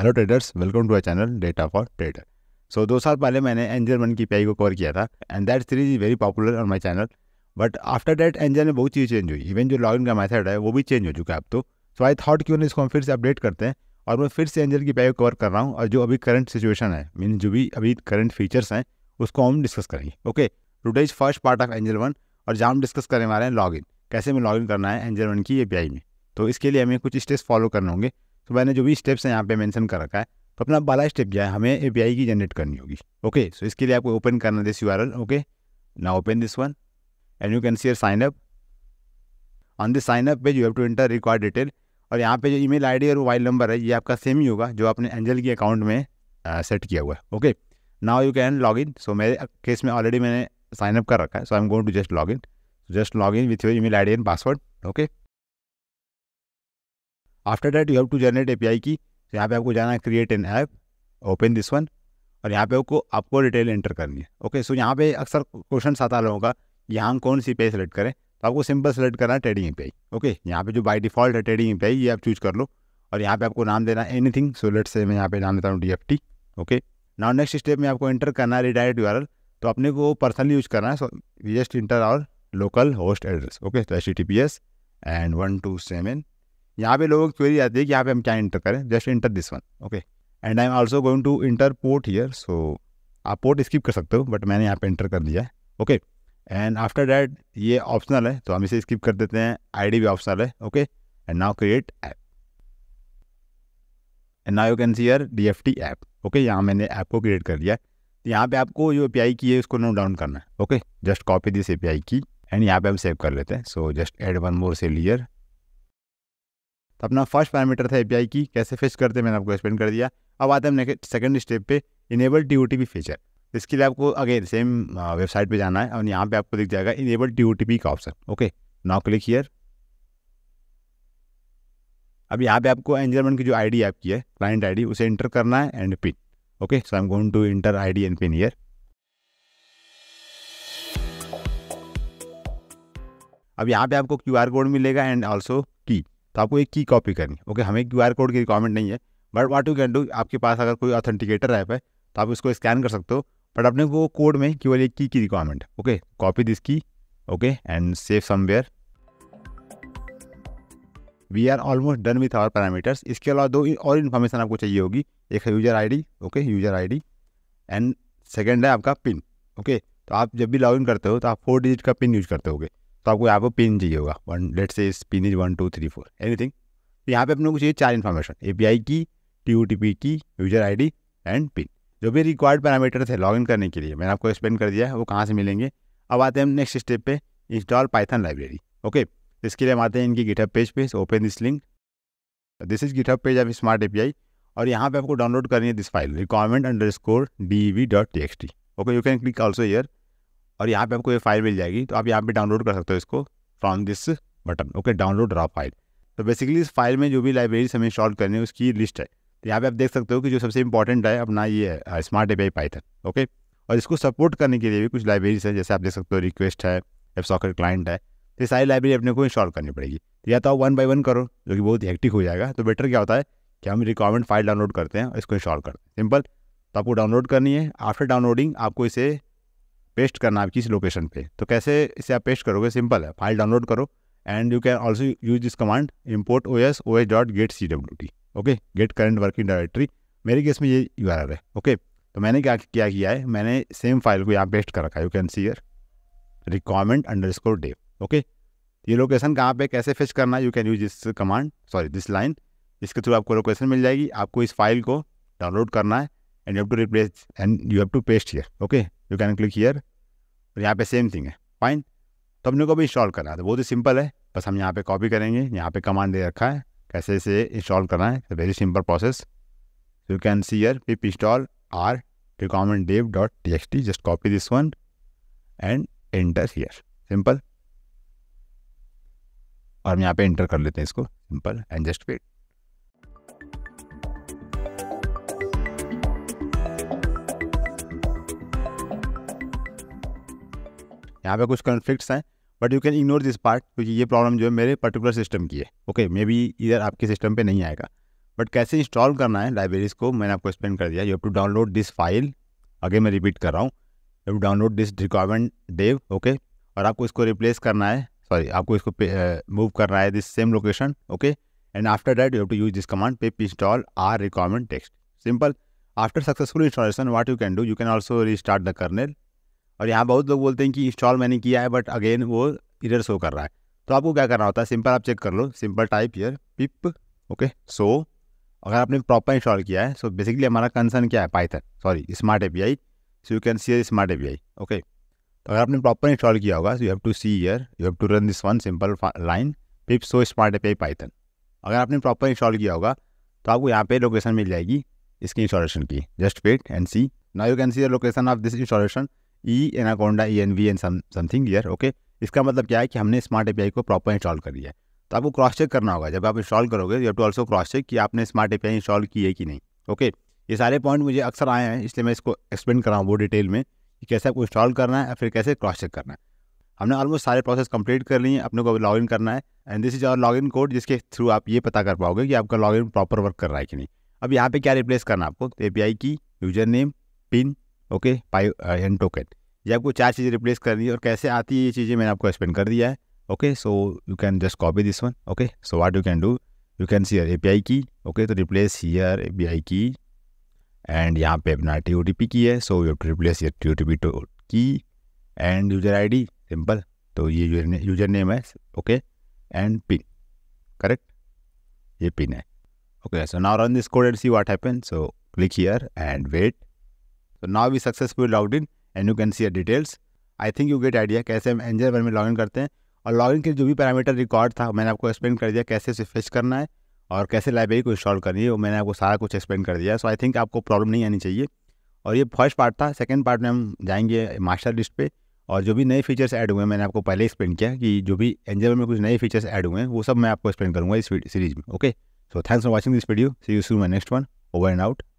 hello traders welcome to I channel data for trader so दो साल पहले मैंने एंजल वन की पी को कवर किया था and that series is very popular on my channel but after that Angel में बहुत चीज़ चेंज हुई इवन जो लॉगिन का मैथड है वो भी चेंज हो चुका है अब तो सो आई थॉट क्यों इसको हम फिर से अपडेट करते हैं और मैं फिर से एंजल की पी को कवर कर रहा हूँ और जो अभी करंट सिचुएशन है मीन जो भी अभी करंट फीचर्स हैं उसको हम डिस्कस करेंगे okay today's first part of Angel One और जहाँ हम डिस्कस करने वाले हैं लॉगिन कैसे हमें लॉगिन करना है एंजल वन की ए में तो इसके लिए हमें कुछ स्टेप्स फॉलो करने होंगे तो मैंने जो भी स्टेप्स हैं यहाँ पे मेंशन कर रखा है तो अपना पहला स्टेप जो है हमें ए की जनरेट करनी होगी ओके सो इसके लिए आपको ओपन करना दिस यू ओके ना open this one and you can see sign up on this sign up page you have to enter required detail और यहाँ पे जो ईमेल आईडी और मोबाइल नंबर है ये आपका सेम ही होगा जो आपने एंजल के अकाउंट में सेट किया हुआ है okay now you can log in so मेरे केस में ऑलरेडी मैंने साइनअप कर रखा है so I am going to just log in just log in with your email ID and password okay after that you have to generate a key तो यहाँ पे आपको जाना है create an app open this one और यहाँ पे आपको आपको डिटेल एंटर करनी है ओके सो यहाँ पे अक्सर क्वेश्चन आता लोगों का यहाँ कौन सी पे सेलेक्ट करें तो आपको सिंपल सेलेक्ट करना है ट्रेडिंग पे ओके यहाँ पे जो बाय डिफॉल्ट है ट्रेडिंग पे ये आप चूज कर लो और यहाँ पे आपको नाम देना है एनीथिंग सो लेट से मैं यहाँ पे नाम देता हूँ D okay now next step में आपको एंटर करना है रिडायरेक्ट यू तो अपने को पर्सनली यूज करना है so just enter our local host address okay तो H T P S and one two seven यहाँ पे लोगों की क्वेरी आती है कि यहाँ पे हम क्या इंटर करें just enter this one okay and I am also going to enter port here so आप पोर्ट स्किप कर सकते हो बट मैंने यहाँ पे इंटर कर दिया है ओके एंड आफ्टर डैट ये ऑप्शनल है तो हम इसे स्किप कर देते हैं आईडी भी ऑप्शनल है okay and now create app and now you can see your D F T app okay यहाँ मैंने ऐप को क्रिएट कर दिया है तो यहाँ पे आपको जो ए की है उसको नोट डाउन करना है okay just copy this A P I key and यहाँ पे हम सेव कर लेते हैं so just add one more cell here तो अपना फर्स्ट पैरामीटर था एपीआई की कैसे फेच करते मैंने आपको एक्सप्लेन कर दिया अब आते हैं सेकंड स्टेप पे इनेबल टी फीचर इसके लिए आपको अगेन सेम वेबसाइट पे जाना है और यहाँ पे आपको दिख जाएगा इनेबल टी का option okay now click here अब यहाँ पे आपको एंजलमेंट की जो आईडी आपकी है क्लाइंट आईडी उसे इंटर करना है and pin okay so I am going to enter ID and pin here अब यहाँ पे आपको क्यू आर कोड मिलेगा एंड ऑल्सो तो आपको एक की कॉपी करनी ओके हमें क्यू आर कोड की रिक्वायरमेंट नहीं है but what you can do आपके पास अगर कोई ऑथेंटिकेटर ऐप है तो आप उसको स्कैन कर सकते हो बट अपने वो कोड में केवल एक की की requirement okay copy this key okay and save somewhere we are almost done with our parameters इसके अलावा दो और इन्फॉर्मेशन आपको चाहिए होगी एक है user D okay user D and second है आपका पिन ओके okay, तो आप जब भी लॉग इन करते हो तो आप फोर डिजिट का पिन यूज करते होगे तो आपको यहाँ पर पिन चाहिए होगा one let's say pin is one two three four anything तो यहाँ पे अपने को चाहिए चार इन्फॉर्मेशन ए की टी की यूजर आई एंड पिन जो भी रिक्वायर्ड पैरामीटर है लॉगिन करने के लिए मैंने आपको एक्सप्लेन कर दिया है वो कहाँ से मिलेंगे अब आते हैं हम नेक्स्ट स्टेप पे इंस्टॉल पाइथन लाइब्रेरी ओके इसके लिए हम आते हैं इनकी गिटअप पेज पे open this link this is GitHub page of smart I और यहाँ पे आपको डाउनलोड करनी है this file requirement underscore D V dot T X T okay you can click also here और यहाँ पे हमको ये फाइल मिल जाएगी तो आप यहाँ पे डाउनलोड कर सकते हो इसको from this button okay download raw file तो बेसिकली इस फाइल में जो भी लाइब्रेरीज हमें इंस्टॉल करनी है उसकी लिस्ट है तो यहाँ पे आप देख सकते हो कि जो सबसे इंपॉर्टेंट है अपना ये है स्मार्ट ए पाइथन ओके और इसको सपोर्ट करने के लिए भी कुछ लाइब्रेरीज हैं जैसे आप देख सकते हो रिक्वेस्ट है एप सॉकेट क्लाइंट है तो सारी लाइब्रेरी अपने को इंस्टॉल करनी पड़ेगी तो या तो आप वन बाई वन करो जो कि बहुत हेक्टिक हो जाएगा तो बेटर क्या होता है कि हम रिक्वायरमेंट फाइल डाउनलोड करते हैं और इसको इंस्टॉल करते हैं सिंपल तो आपको डाउनलोड करनी है आफ्टर डाउनलोडिंग आपको इसे पेस्ट करना है किसी लोकेशन पे तो कैसे इसे आप पेस्ट करोगे सिंपल है फाइल डाउनलोड करो and you can also use this command import O S O S dot get C W T okay get current working directory मेरे केस में ये यू आर है ओके तो मैंने क्या क्या किया है मैंने सेम फाइल को यहाँ पेस्ट कर रखा है you can see here requirement underscore dev okay ये लोकेशन कहाँ पे कैसे फिच करना है you can use this command sorry this line इसके थ्रू आपको लोकेशन मिल जाएगी आपको इस फाइल को डाउनलोड करना है and you have to replace and you have to paste here okay you can click here और यहाँ पे सेम थिंग है फाइन तो अपने को भी इंस्टॉल करना है तो बहुत ही सिंपल है बस हम यहाँ पे कॉपी करेंगे यहाँ पे कमांड दे रखा है कैसे इसे इंस्टॉल करना है very simple process you can see here pip install R requirement dev dot T X T just copy this one and enter here simple और हम यहाँ पे एंटर कर लेते हैं इसको सिंपल एंड जस्ट वेट यहाँ पे कुछ कन्फ्लिक्ट्स हैं but you can ignore this part क्योंकि ये प्रॉब्लम जो है मेरे पर्टिकुलर सिस्टम की है ओके मे बी इधर आपके सिस्टम पे नहीं आएगा बट कैसे इंस्टॉल करना है लाइब्रेरीज को मैंने आपको एक्सप्लेन कर दिया you have to download this file again मैं रिपीट कर रहा हूँ you have download this requirement dev okay और आपको इसको रिप्लेस करना है सॉरी आपको इसको मूव uh, करना है this same location okay and after that you have to use this command P install R requirement text simple after successful installation what you can do you can also restart the kernel और यहाँ बहुत लोग बोलते हैं कि install मैंने किया है बट अगेन वो इधर शो कर रहा है तो आपको क्या करना होता है सिंपल आप चेक कर लो simple type here pip okay so अगर आपने प्रॉपर इंस्टॉल किया है सो बेसिकली हमारा कंसर्न क्या है Python sorry smart A P so you can see smart A okay तो अगर आपने प्रॉपर इंस्टॉल किया होगा so you have to see here you have to run this one simple line pip so smart A Python अगर आपने proper install किया होगा तो आपको यहाँ पे लोकेशन मिल जाएगी इसकी इंस्टॉलेशन की जस्ट वेट एंड सी ना you can see the location of this installation E N Anaconda E N V N something here okay इसका मतलब क्या है कि हमने स्मार्ट ए को प्रॉपर इंस्टॉल कर लिया है तो आपको क्रॉस चेक करना होगा जब आप इंस्टॉल करोगे you to also cross check कि आपने स्मार्ट ए इंस्टॉल की है कि नहीं ओके ये सारे पॉइंट मुझे अक्सर आए हैं इसलिए मैं इसको एक्सप्लेन कर रहा हूँ वो डिटेल में कि कैसे आपको इंस्टॉल करना है या फिर कैसे क्रॉस चेक करना है हमने ऑलमोस्ट सारे प्रोसेस कंप्लीट कर लिए हैं अपने को लॉग इन करना है and this is our log in code जिसके थ्रू आप ये पता कर पाओगे कि आपका लॉग इन प्रॉपर वर्क कर रहा है कि नहीं अब यहाँ पे क्या रिप्लेस करना है आपको ए P I key user name pin okay pie and token ये आपको चार चीज़ें रिप्लेस करनी है और कैसे आती है ये चीज़ें मैंने आपको एक्सप्लेन कर दिया है okay so you can just copy this one okay so what you can do you can see A P key okay तो replace here A P key and यहाँ पे अपना T O T P key है so you to replace here T O T P to key and user I D simple तो ये user user name है okay and pin correct ये pin है okay so now run this code and see what happen so click here and wait so now we successful log in and you can see details I think you get idea कैसे हम angel one में इन करते हैं और इन के जो भी parameter record था मैंने आपको एक्सप्लेन कर दिया कैसे उसे फिच करना है और कैसे लाइब्रेरी को इंस्टॉल करनी है वो मैंने आपको सारा कुछ एक्सप्लेन कर दिया सो आई थिंक आपको प्रॉब्लम नहीं आनी चाहिए और ये फर्स्ट पार्ट था सेकेंड पार्ट में हम जाएंगे मास्टर लिस्ट पर और जो भी नए फीचर्स ऐड हुए हैं मैंने आपको पहले एक्सप्लेन किया कि जो भी एंजल में कुछ नए फीचर्स ऐड हुए हैं वो सब मैं आपको एक्सप्लेन करूँगा इस सीरीज में okay so thanks for watching this video see you soon my next one over and out